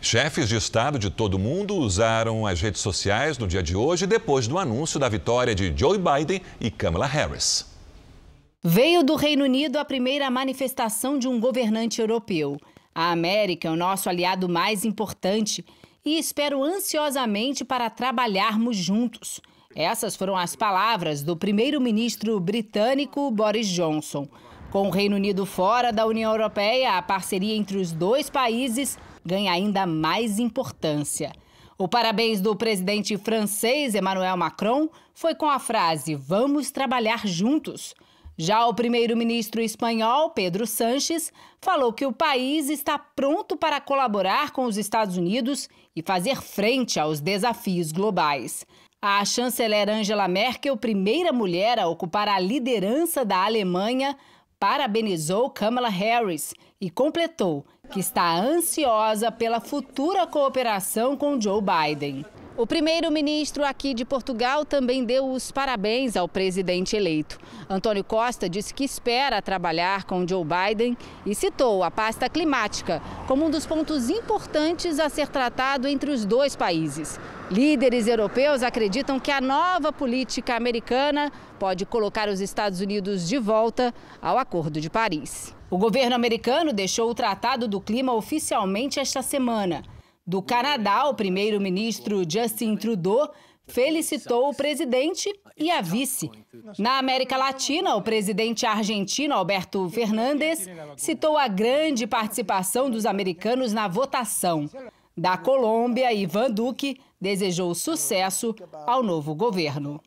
Chefes de Estado de todo o mundo usaram as redes sociais no dia de hoje, depois do anúncio da vitória de Joe Biden e Kamala Harris. Veio do Reino Unido a primeira manifestação de um governante europeu. A América é o nosso aliado mais importante e espero ansiosamente para trabalharmos juntos. Essas foram as palavras do primeiro-ministro britânico Boris Johnson. Com o Reino Unido fora da União Europeia, a parceria entre os dois países ganha ainda mais importância. O parabéns do presidente francês Emmanuel Macron foi com a frase: Vamos trabalhar juntos. Já o primeiro-ministro espanhol, Pedro Sanches, falou que o país está pronto para colaborar com os Estados Unidos e fazer frente aos desafios globais. A chanceler Angela Merkel, primeira mulher a ocupar a liderança da Alemanha, parabenizou Kamala Harris e completou que está ansiosa pela futura cooperação com Joe Biden. O primeiro-ministro aqui de Portugal também deu os parabéns ao presidente eleito. Antônio Costa disse que espera trabalhar com Joe Biden e citou a pasta climática como um dos pontos importantes a ser tratado entre os dois países. Líderes europeus acreditam que a nova política americana pode colocar os Estados Unidos de volta ao Acordo de Paris. O governo americano deixou o Tratado do Clima oficialmente esta semana. Do Canadá, o primeiro-ministro Justin Trudeau felicitou o presidente e a vice. Na América Latina, o presidente argentino Alberto Fernandes citou a grande participação dos americanos na votação. Da Colômbia, Ivan Duque desejou sucesso ao novo governo.